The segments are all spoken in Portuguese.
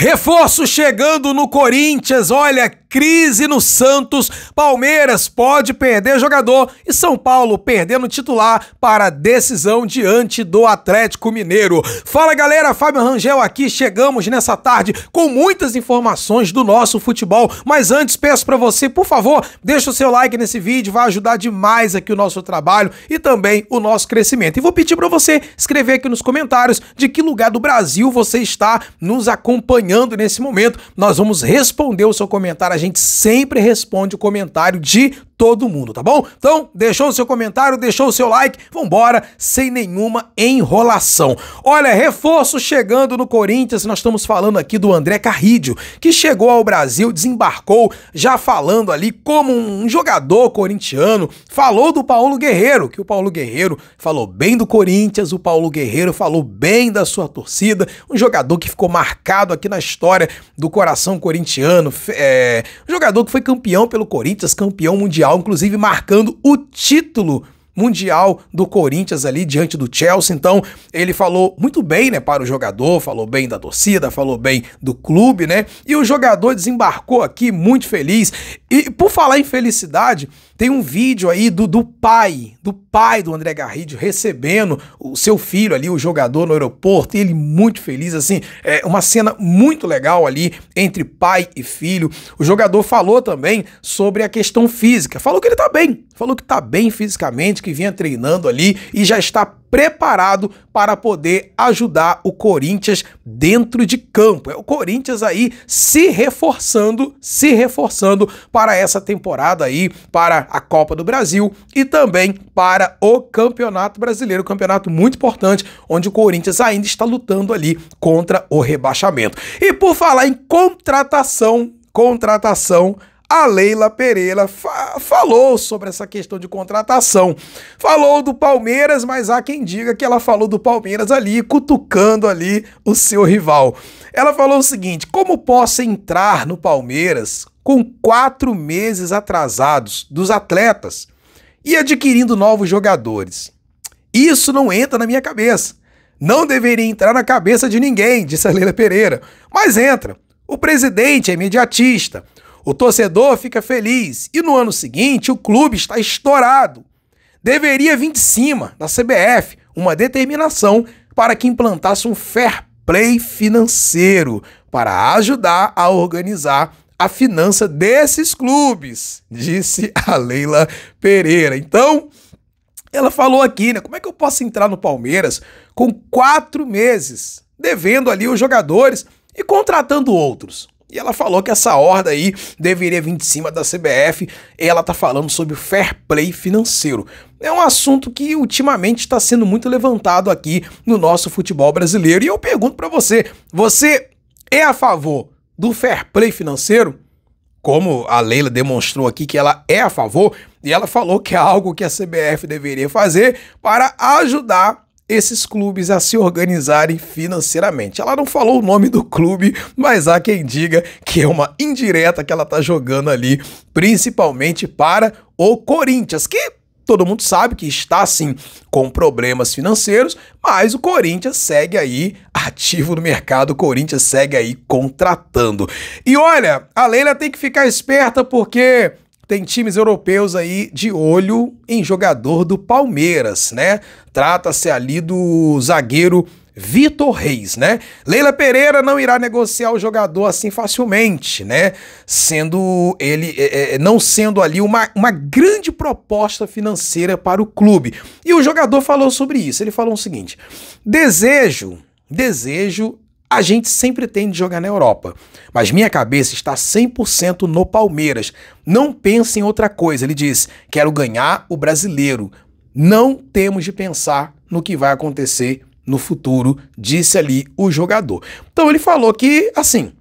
Reforço chegando no Corinthians, olha crise no Santos. Palmeiras pode perder jogador e São Paulo perdendo titular para decisão diante do Atlético Mineiro. Fala galera, Fábio Rangel aqui. Chegamos nessa tarde com muitas informações do nosso futebol. Mas antes, peço para você, por favor, deixa o seu like nesse vídeo, vai ajudar demais aqui o nosso trabalho e também o nosso crescimento. E vou pedir para você escrever aqui nos comentários de que lugar do Brasil você está nos acompanhando nesse momento. Nós vamos responder o seu comentário gente sempre responde o comentário de todo mundo, tá bom? Então, deixou o seu comentário, deixou o seu like, vambora, sem nenhuma enrolação. Olha, reforço chegando no Corinthians, nós estamos falando aqui do André Carrídio, que chegou ao Brasil, desembarcou, já falando ali como um jogador corintiano, falou do Paulo Guerreiro, que o Paulo Guerreiro falou bem do Corinthians, o Paulo Guerreiro falou bem da sua torcida, um jogador que ficou marcado aqui na história do coração corintiano, é, um jogador que foi campeão pelo Corinthians, campeão mundial mundial, inclusive marcando o título mundial do Corinthians ali diante do Chelsea. Então, ele falou muito bem, né, para o jogador, falou bem da torcida, falou bem do clube, né? E o jogador desembarcou aqui muito feliz. E por falar em felicidade, tem um vídeo aí do, do pai, do pai do André Garrido recebendo o seu filho ali, o jogador no aeroporto, e ele muito feliz, assim, é uma cena muito legal ali entre pai e filho. O jogador falou também sobre a questão física, falou que ele tá bem, falou que tá bem fisicamente, que vinha treinando ali e já está preparado para poder ajudar o Corinthians dentro de campo. É o Corinthians aí se reforçando, se reforçando para para essa temporada aí, para a Copa do Brasil e também para o Campeonato Brasileiro, um campeonato muito importante, onde o Corinthians ainda está lutando ali contra o rebaixamento. E por falar em contratação, contratação, a Leila Pereira fa falou sobre essa questão de contratação. Falou do Palmeiras, mas há quem diga que ela falou do Palmeiras ali, cutucando ali o seu rival. Ela falou o seguinte: como posso entrar no Palmeiras com quatro meses atrasados dos atletas e adquirindo novos jogadores. Isso não entra na minha cabeça. Não deveria entrar na cabeça de ninguém, disse a Leila Pereira. Mas entra. O presidente é imediatista. O torcedor fica feliz. E no ano seguinte, o clube está estourado. Deveria vir de cima, da CBF, uma determinação para que implantasse um fair play financeiro para ajudar a organizar a finança desses clubes, disse a Leila Pereira. Então, ela falou aqui, né? Como é que eu posso entrar no Palmeiras com quatro meses, devendo ali os jogadores e contratando outros? E ela falou que essa horda aí deveria vir de cima da CBF. Ela tá falando sobre o fair play financeiro. É um assunto que ultimamente está sendo muito levantado aqui no nosso futebol brasileiro. E eu pergunto para você: você é a favor do fair play financeiro, como a Leila demonstrou aqui que ela é a favor, e ela falou que é algo que a CBF deveria fazer para ajudar esses clubes a se organizarem financeiramente. Ela não falou o nome do clube, mas há quem diga que é uma indireta que ela está jogando ali, principalmente para o Corinthians, que Todo mundo sabe que está sim com problemas financeiros, mas o Corinthians segue aí ativo no mercado, o Corinthians segue aí contratando. E olha, a Leila tem que ficar esperta porque tem times europeus aí de olho em jogador do Palmeiras, né? Trata-se ali do zagueiro Vitor Reis, né? Leila Pereira não irá negociar o jogador assim facilmente, né? Sendo ele é, é, é, não sendo ali uma, uma grande proposta financeira para o clube. E o jogador falou sobre isso. Ele falou o seguinte: desejo, desejo a gente sempre tem de jogar na Europa, mas minha cabeça está 100% no Palmeiras. Não pense em outra coisa. Ele diz: quero ganhar o brasileiro. Não temos de pensar no que vai acontecer no futuro, disse ali o jogador. Então ele falou que, assim,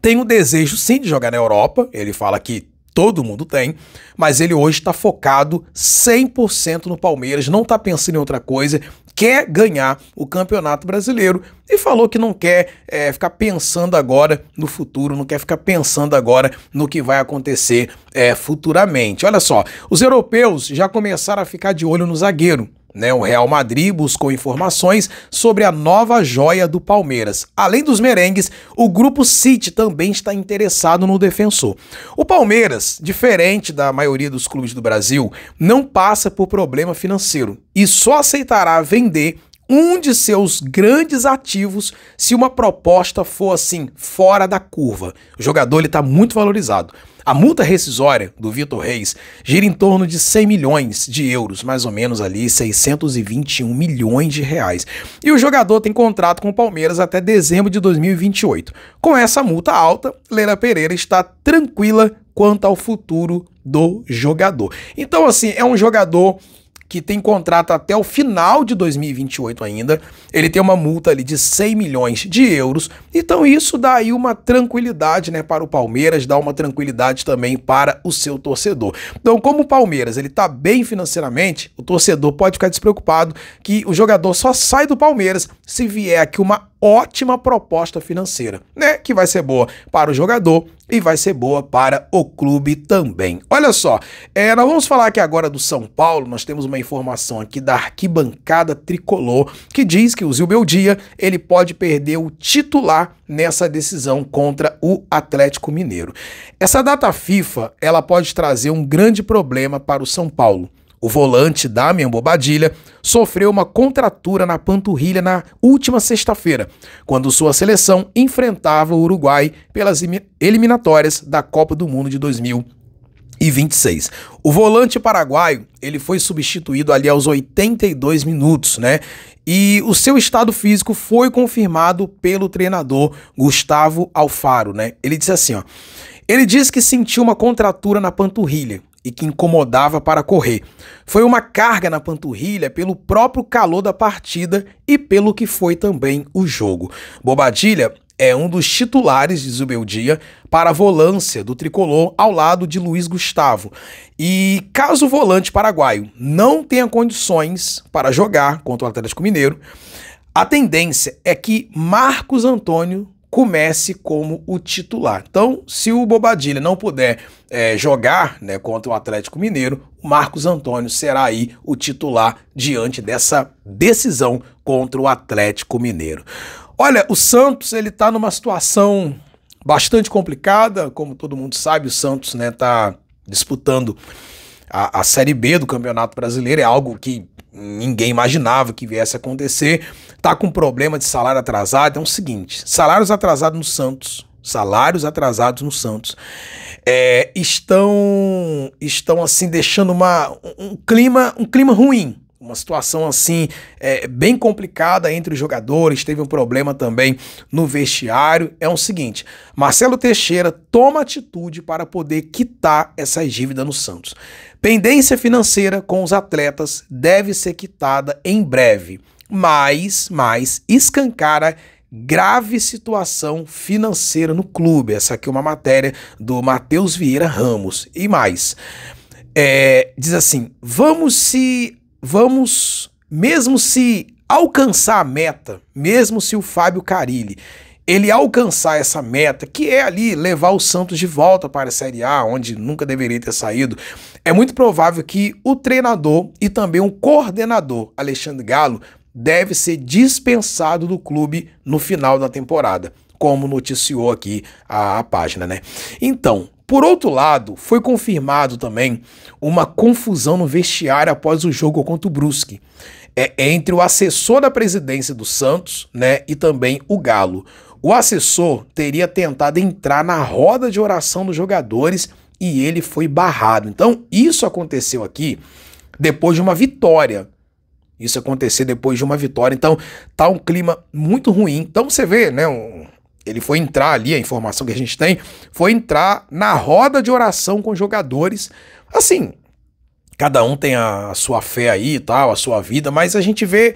tem o desejo sim de jogar na Europa, ele fala que todo mundo tem, mas ele hoje está focado 100% no Palmeiras, não está pensando em outra coisa, quer ganhar o Campeonato Brasileiro e falou que não quer é, ficar pensando agora no futuro, não quer ficar pensando agora no que vai acontecer é, futuramente. Olha só, os europeus já começaram a ficar de olho no zagueiro. Né? O Real Madrid buscou informações sobre a nova joia do Palmeiras. Além dos merengues, o grupo City também está interessado no defensor. O Palmeiras, diferente da maioria dos clubes do Brasil, não passa por problema financeiro e só aceitará vender um de seus grandes ativos se uma proposta for assim, fora da curva. O jogador ele está muito valorizado. A multa rescisória do Vitor Reis gira em torno de 100 milhões de euros, mais ou menos ali 621 milhões de reais. E o jogador tem contrato com o Palmeiras até dezembro de 2028. Com essa multa alta, Leila Pereira está tranquila quanto ao futuro do jogador. Então, assim, é um jogador que tem contrato até o final de 2028 ainda, ele tem uma multa ali de 100 milhões de euros. Então isso dá aí uma tranquilidade, né, para o Palmeiras, dá uma tranquilidade também para o seu torcedor. Então, como o Palmeiras, ele tá bem financeiramente, o torcedor pode ficar despreocupado que o jogador só sai do Palmeiras se vier aqui uma ótima proposta financeira, né? Que vai ser boa para o jogador e vai ser boa para o clube também. Olha só, é, nós vamos falar aqui agora do São Paulo. Nós temos uma informação aqui da arquibancada tricolor que diz que o Zilbel ele pode perder o titular nessa decisão contra o Atlético Mineiro. Essa data FIFA ela pode trazer um grande problema para o São Paulo. O volante Damian Bobadilha sofreu uma contratura na panturrilha na última sexta-feira, quando sua seleção enfrentava o Uruguai pelas eliminatórias da Copa do Mundo de 2026. O volante paraguaio, ele foi substituído ali aos 82 minutos, né? E o seu estado físico foi confirmado pelo treinador Gustavo Alfaro, né? Ele disse assim, ó: ele diz que sentiu uma contratura na panturrilha, e que incomodava para correr. Foi uma carga na panturrilha pelo próprio calor da partida e pelo que foi também o jogo. Bobadilha é um dos titulares de Zubeldia para a volância do tricolor ao lado de Luiz Gustavo. E caso o volante paraguaio não tenha condições para jogar contra o Atlético Mineiro, a tendência é que Marcos Antônio comece como o titular. Então, se o Bobadilha não puder é, jogar né, contra o Atlético Mineiro, o Marcos Antônio será aí o titular diante dessa decisão contra o Atlético Mineiro. Olha, o Santos ele está numa situação bastante complicada, como todo mundo sabe, o Santos né tá disputando a, a Série B do Campeonato Brasileiro, é algo que ninguém imaginava que viesse a acontecer tá com problema de salário atrasado, é o seguinte: salários atrasados no Santos, salários atrasados no Santos, é, estão estão assim deixando uma, um clima um clima ruim. Uma situação assim, é, bem complicada entre os jogadores. Teve um problema também no vestiário. É o seguinte: Marcelo Teixeira toma atitude para poder quitar essa dívida no Santos. Pendência financeira com os atletas deve ser quitada em breve mas, mas escancara grave situação financeira no clube. Essa aqui é uma matéria do Matheus Vieira Ramos. E mais, é, diz assim: vamos se. Vamos, mesmo se alcançar a meta, mesmo se o Fábio Carilli ele alcançar essa meta, que é ali levar o Santos de volta para a Série A, onde nunca deveria ter saído, é muito provável que o treinador e também o coordenador Alexandre Galo deve ser dispensado do clube no final da temporada, como noticiou aqui a, a página, né? Então, por outro lado, foi confirmado também uma confusão no vestiário após o jogo contra o Brusque. É, entre o assessor da presidência do Santos, né, e também o Galo. O assessor teria tentado entrar na roda de oração dos jogadores e ele foi barrado. Então, isso aconteceu aqui depois de uma vitória isso acontecer depois de uma vitória. Então, tá um clima muito ruim. Então você vê, né, um, ele foi entrar ali, a informação que a gente tem, foi entrar na roda de oração com jogadores. Assim, cada um tem a sua fé aí e tal, a sua vida, mas a gente vê,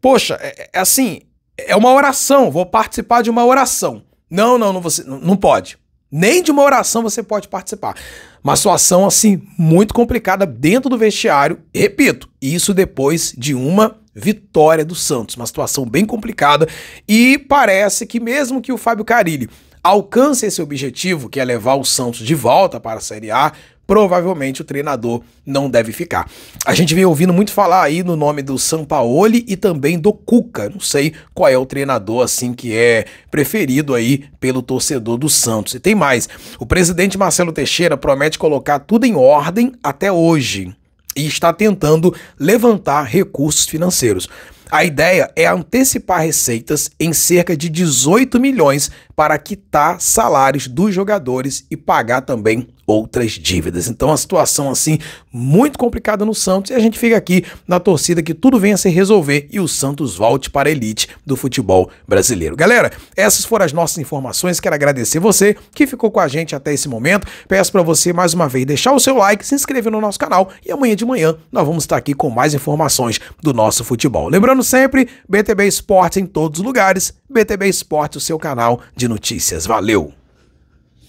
poxa, é, é, é assim, é uma oração, vou participar de uma oração. Não, não, não, você não pode. Nem de uma oração você pode participar. Uma situação assim muito complicada dentro do vestiário, repito, isso depois de uma vitória do Santos, uma situação bem complicada e parece que mesmo que o Fábio Carilli alcança esse objetivo, que é levar o Santos de volta para a Série A, provavelmente o treinador não deve ficar. A gente vem ouvindo muito falar aí no nome do Sampaoli e também do Cuca. Não sei qual é o treinador assim que é preferido aí pelo torcedor do Santos. E tem mais. O presidente Marcelo Teixeira promete colocar tudo em ordem até hoje e está tentando levantar recursos financeiros. A ideia é antecipar receitas em cerca de 18 milhões para quitar salários dos jogadores e pagar também outras dívidas. Então, a situação assim muito complicada no Santos e a gente fica aqui na torcida que tudo venha a se resolver e o Santos volte para a elite do futebol brasileiro. Galera, essas foram as nossas informações. Quero agradecer você que ficou com a gente até esse momento. Peço para você mais uma vez deixar o seu like, se inscrever no nosso canal e amanhã de manhã nós vamos estar aqui com mais informações do nosso futebol. Lembrando lembrando sempre, BTB Esporte em todos os lugares, BTB Esporte, o seu canal de notícias. Valeu!